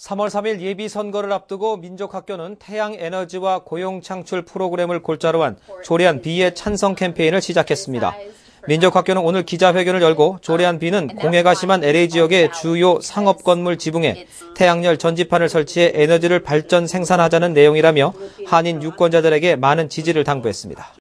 3월 3일 예비선거를 앞두고 민족학교는 태양에너지와 고용창출 프로그램을 골자로 한 조례안 B의 찬성 캠페인을 시작했습니다. 민족학교는 오늘 기자회견을 열고 조례안 B는 공해가 심한 LA 지역의 주요 상업 건물 지붕에 태양열 전지판을 설치해 에너지를 발전 생산하자는 내용이라며 한인 유권자들에게 많은 지지를 당부했습니다.